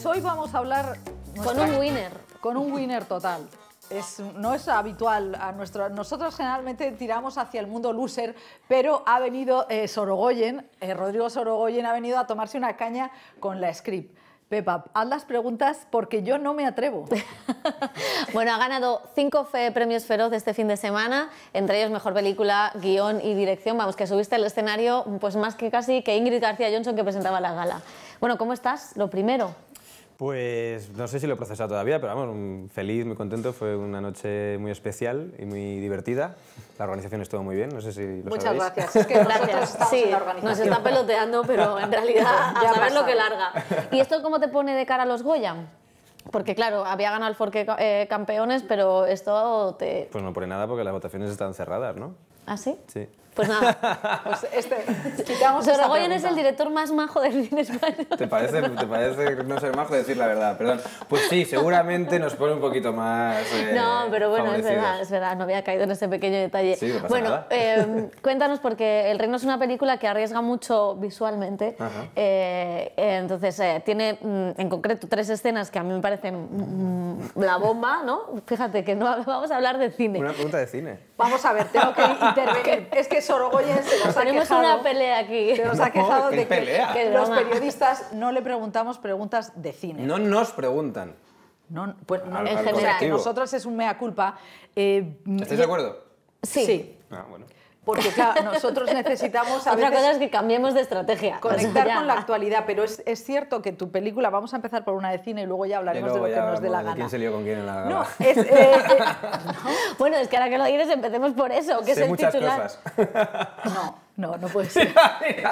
Pues hoy vamos a hablar... con un winner. Con un winner total. Es, no es habitual. A nuestro, nosotros generalmente tiramos hacia el mundo loser, pero ha venido eh, Sorogoyen, eh, Rodrigo Sorogoyen ha venido a tomarse una caña con la script. Pepa, haz las preguntas porque yo no me atrevo. bueno, ha ganado cinco premios Feroz este fin de semana, entre ellos Mejor Película, Guión y Dirección. Vamos, que subiste al escenario pues más que casi que Ingrid García Johnson que presentaba la gala. Bueno, ¿cómo estás? Lo primero. Pues no sé si lo he procesado todavía, pero vamos, feliz, muy contento. Fue una noche muy especial y muy divertida. La organización estuvo muy bien, no sé si lo Muchas gracias. Es que gracias. la organización. Nos está peloteando, pero en realidad ya a lo que larga. ¿Y esto cómo te pone de cara a los Goya? Porque claro, había ganado el Forque eh, Campeones, pero esto te... Pues no pone nada porque las votaciones están cerradas, ¿no? ¿Ah, sí? Sí. Pues nada. pues este, quitamos Sorogoyen es el director más majo del cine español. ¿Te parece, ¿Te parece no ser majo decir la verdad? Perdón. Pues sí, seguramente nos pone un poquito más. Eh, no, pero bueno, es verdad, es verdad, no había caído en ese pequeño detalle. Sí, pasa bueno, em, cuéntanos, porque El Reino es una película que arriesga mucho visualmente. Eh, entonces, eh, tiene mm, en concreto tres escenas que a mí me parecen mm, la bomba, ¿no? Fíjate que no vamos a hablar de cine. Una pregunta de cine. Vamos a ver, tengo que intervenir. es que Sorogoyen se nos ha Tenemos una pelea aquí. Se nos ha quejado de que, los periodistas no le preguntamos preguntas de cine. No nos preguntan. No, pues, en general. nosotros es un mea culpa. Eh, ¿Estáis de acuerdo? Sí. sí. Ah, bueno porque claro, nosotros necesitamos... A Otra cosa es que cambiemos de estrategia. Conectar con la actualidad, pero es, es, cierto que tu película, vamos a empezar por una de cine y luego ya hablaremos de lo que nos dé la gana. ¿Quién se lió con quién en la gana? No, eh, eh, Bueno, es que ahora que lo dices empecemos por eso, que es muchas Cosas. No. No, no puede ser.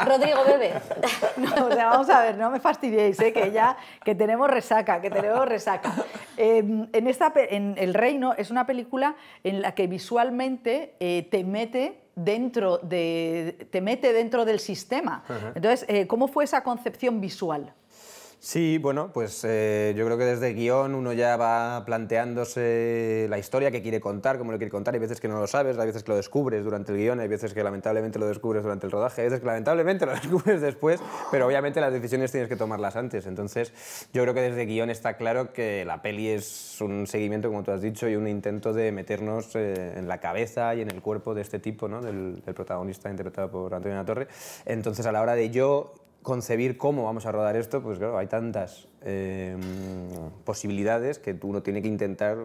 Rodrigo Bebe. No, o sea, vamos a ver, no me fastidiéis, ¿eh? que ya que tenemos resaca, que tenemos resaca. Em, en, esta, en El Reino es una película en la que visualmente eh, te mete dentro de, te mete dentro del sistema. Entonces, eh, ¿cómo fue esa concepción visual? Sí, bueno, pues eh, yo creo que desde guión uno ya va planteándose la historia que quiere contar, cómo lo quiere contar. Hay veces que no lo sabes, hay veces que lo descubres durante el guión, hay veces que lamentablemente lo descubres durante el rodaje, hay veces que lamentablemente lo descubres después, pero obviamente las decisiones tienes que tomarlas antes. Entonces, yo creo que desde guión está claro que la peli es un seguimiento, como tú has dicho, y un intento de meternos eh, en la cabeza y en el cuerpo de este tipo, ¿no? del, protagonista interpretado por Antonio Torre. Entonces, a la hora de yo concebir cómo vamos a rodar esto, pues claro, hay tantas em, posibilidades que uno tiene que intentar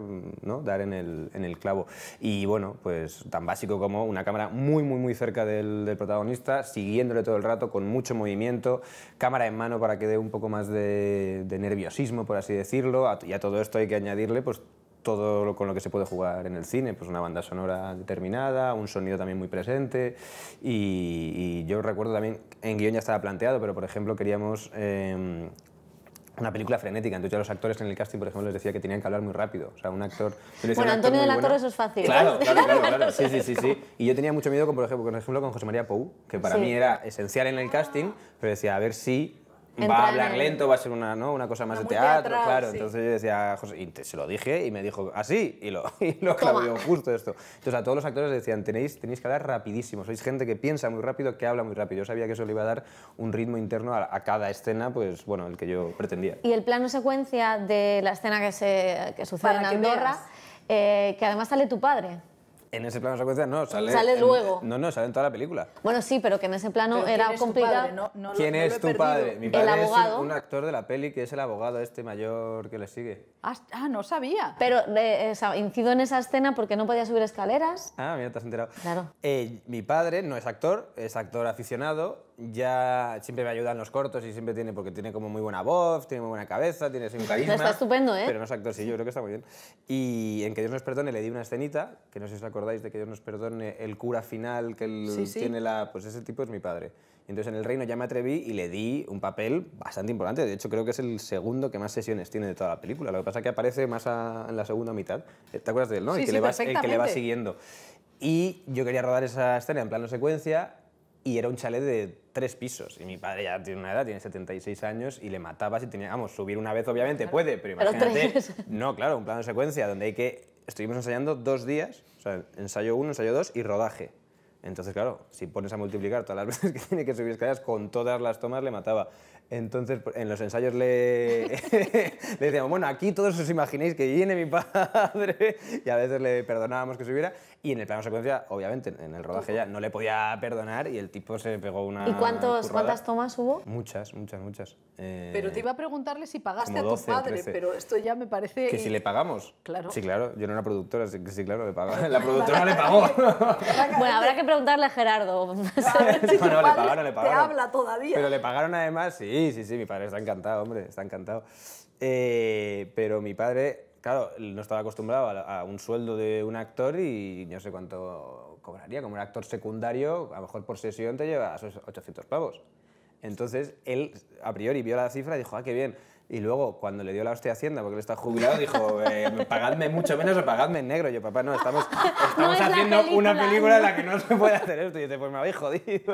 ¿no? dar en el, en el, clavo. Y bueno, pues tan básico como una cámara muy, muy, muy cerca del, protagonista, siguiéndole todo el rato con mucho movimiento, cámara en mano para que dé un poco más de, de nerviosismo, por así decirlo, y a todo esto hay que añadirle pues todo con lo que se puede jugar en el cine, pues una banda sonora determinada, un sonido también muy presente y, yo recuerdo también, en guión ya estaba planteado, pero por ejemplo queríamos em, una película frenética. Entonces ya a los actores en el casting, por ejemplo, les decía que tenían que hablar muy rápido. O sea, un actor... bueno, actor eso es fácil. Claro, claro, claro. Sí, sí, sí, sí, Y yo tenía mucho miedo, con, por, ejemplo, con José María Pou, que para mí era esencial en el casting, pero decía, a ver si va a hablar lento, va a ser una, ¿no? una cosa más de teatro, claro. Entonces yo decía, ah, José, y se lo dije y me dijo, así, ah, y lo, y justo esto. Entonces a todos los actores les decían, tenéis, tenéis que hablar rapidísimo, sois gente que piensa muy rápido, que habla muy rápido. Yo sabía que eso le iba a dar un ritmo interno a, cada escena, pues bueno, el que yo pretendía. Y el plano secuencia de la escena que, se, que sucede en Andorra, eh, que además sale tu padre en ese plano secuencia no, sale. Sale luego. No, no, sale en toda la película. Bueno, sí, pero que en ese plano era complicado. ¿Quién es tu padre? Mi padre es un, actor de la peli que es el abogado este mayor que le sigue. Ah, ah, no sabía. Pero eh, incido en esa escena porque no podía subir escaleras. Ah, mira, te has enterado. Claro. Eh, mi padre no es actor, es actor aficionado. Ya siempre me ayuda en los cortos y siempre tiene, porque tiene como muy buena voz, tiene muy buena cabeza, tiene un carisma. Está estupendo, ¿eh? Pero no es actor, sí, yo creo que está muy bien. Y en Que Dios nos perdone le di una escenita, que no sé si os acordáis de Que Dios nos perdone, el cura final que tiene la... Pues ese tipo es mi padre. Entonces en el reino ya me atreví y le di un papel bastante importante. De hecho creo que es el segundo que más sesiones tiene de toda la película. Lo que pasa es que aparece más en la segunda mitad. ¿Te acuerdas de él, no? Sí, que le que le va siguiendo. Y yo quería rodar esa escena en plano secuencia y era un chalet de tres pisos. Y mi padre ya tiene una edad, tiene 76 años, y le mataba si tenía, vamos, subir una vez obviamente puede, pero imagínate... no, claro, un plano secuencia donde hay que... Estuvimos ensayando dos días, o sea, ensayo uno, ensayo dos y rodaje. Entonces, claro, si pones a multiplicar todas las veces que tiene que subir escaleras, con todas las tomas le mataba. Entonces, pues, en los ensayos le, decíamos, bueno, aquí todos os imaginéis que viene mi padre, y a veces le perdonábamos que subiera, y en el plano secuencia, obviamente, en el rodaje ya no le podía perdonar y el tipo se pegó una... ¿Y cuántos, cuántas tomas hubo? Muchas, muchas, muchas. Eh, pero te iba a preguntarle si pagaste a tu padre, pero esto ya me parece... Que si le pagamos. Claro. Sí, claro, yo no era productora, así que sí, claro, le pagaba. La productora le pagó. bueno, habrá que preguntarle a Gerardo. No, le pagaron, le pagaron. Te habla todavía. Pero le pagaron además, sí. Sí, sí, sí, mi padre está encantado, hombre, está encantado. Eh, pero mi padre, claro, no estaba acostumbrado a, a, un sueldo de un actor y no sé cuánto cobraría. Como un actor secundario, a lo mejor por sesión te lleva 800 pavos. Entonces él a priori vio la cifra y dijo, ah, qué bien. Y luego, cuando le dio la hostia Hacienda, porque él está jubilado, dijo, eh, pagadme mucho menos o pagadme en negro. yo, papá, no, estamos, haciendo una película en la que no se puede hacer esto. Y dice, pues me habéis jodido.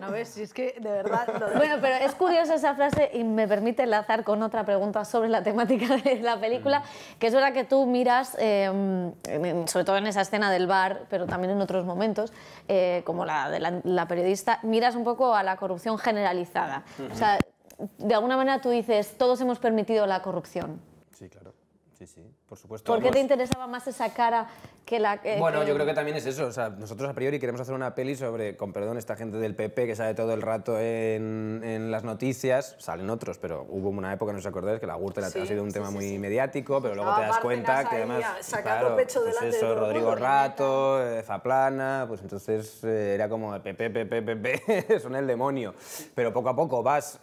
No ves, si es que de verdad... Bueno, pero es curiosa esa frase y me permite enlazar con otra pregunta sobre la temática de la película, que es verdad que tú miras, em, sobre todo en esa escena del bar, pero también en otros momentos, eh, como la de la, periodista, miras un poco a la corrupción generalizada. O de alguna manera tú dices, todos hemos permitido la corrupción. Sí, claro. Sí, sí por supuesto. qué te interesaba más esa cara que la eh, que...? bueno, yo creo que también es eso. O sea, nosotros a priori queremos hacer una peli sobre, con perdón, esta gente del PP que sale todo el rato en, las noticias. Salen otros, pero hubo una época, no os acordáis, que la Gürtel ha sido un tema muy mediático, pero luego te das cuenta que además... Sacando claro, pecho pues delante eso, Rodrigo Rato, Faplana... Eh, Zaplana, pues entonces eh, era como PP, PP, PP, son el demonio. Pero poco a poco vas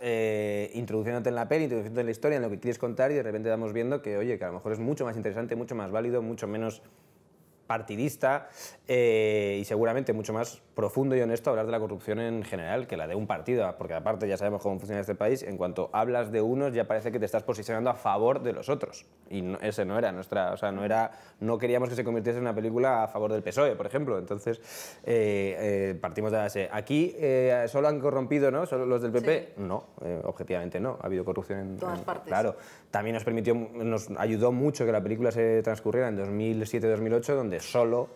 introduciéndote en la peli, introduciéndote en la historia, en lo que quieres contar y de repente damos viendo que, oye, que a lo mejor es mucho más interesante, mucho más válido, mucho menos partidista eh, y seguramente mucho más profundo y honesto hablar de la corrupción en general que la de un partido, porque aparte ya sabemos cómo funciona este país, en cuanto hablas de unos ya parece que te estás posicionando a favor de los otros y ese no era nuestra, o sea, no era, no queríamos que se convirtiese en una película a favor del PSOE, por ejemplo, entonces eh, eh, partimos de la base, aquí solo han corrompido, ¿no? Solo los del PP, no, objetivamente no, ha habido corrupción en todas partes. Claro, también nos permitió, nos ayudó mucho que la película se transcurriera en 2007-2008 donde solo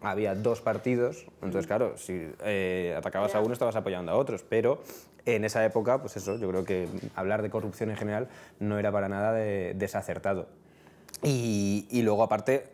había dos partidos, entonces claro, si eh, atacabas a uno estabas apoyando a otros, pero en esa época, pues eso, yo creo que hablar de corrupción en general no era para nada desacertado. Y, y luego aparte,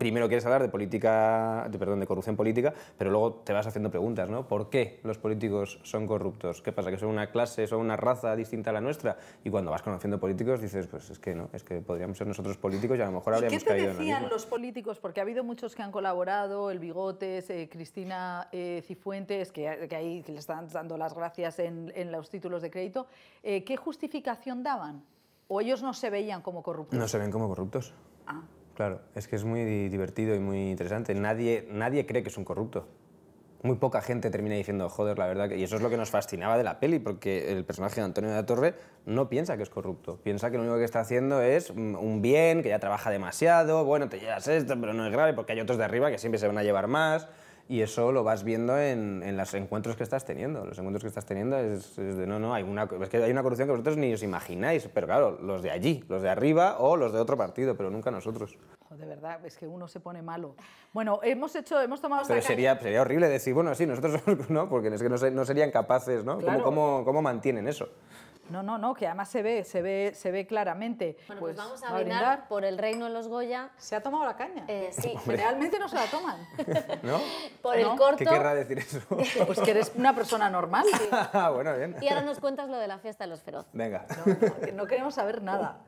primero quieres hablar de política, de, perdón, de corrupción política, pero luego te vas haciendo preguntas, ¿no? ¿Por qué los políticos son corruptos? ¿Qué pasa? ¿Que son una clase, son una raza distinta a la nuestra? Y cuando vas conociendo políticos dices, pues es que no, es que podríamos ser nosotros políticos y a lo mejor habríamos caído en ¿Qué decían los políticos? Porque ha habido muchos que han colaborado, el Bigotes, eh, Cristina eh, Cifuentes, que, ahí le están dando las gracias en, los títulos de crédito. Eh, ¿Qué justificación daban? ¿O ellos no se veían como corruptos? No se ven como corruptos. Ah. Claro, es que es muy divertido y muy interesante. Nadie, nadie cree que es un corrupto. Muy poca gente termina diciendo, joder, la verdad, y eso es lo que nos fascinaba de la peli, porque el personaje de Antonio de la Torre no piensa que es corrupto, piensa que lo único que está haciendo es mm, un bien, que ya trabaja demasiado, bueno, te llevas esto, pero no es grave, porque hay otros de arriba que siempre se van a llevar más. Y eso lo vas viendo en, en, los encuentros que estás teniendo. Los encuentros que estás teniendo es, de, no, no, hay una, es que hay una corrupción que vosotros ni os imagináis, pero claro, los de allí, los de arriba o los de otro partido, pero nunca nosotros. De verdad, es que uno se pone malo. Bueno, hemos hecho, hemos tomado... Pero sería, sería horrible decir, bueno, sí, nosotros ¿no? Porque es que no, no serían capaces, ¿no? ¿Cómo, cómo, cómo mantienen eso? No, no, no, que además se ve, se ve, se ve claramente. Bueno, pues, pues vamos a, brindar, por el reino de los Goya. ¿Se ha tomado la caña? Eh, sí. Realmente no se la toman. ¿No? Por el corto... ¿Qué querrá decir eso? Pues que eres una persona normal. Ah, bueno, bien. Y ahora nos cuentas lo de la fiesta de los feroz. Venga. no queremos saber nada.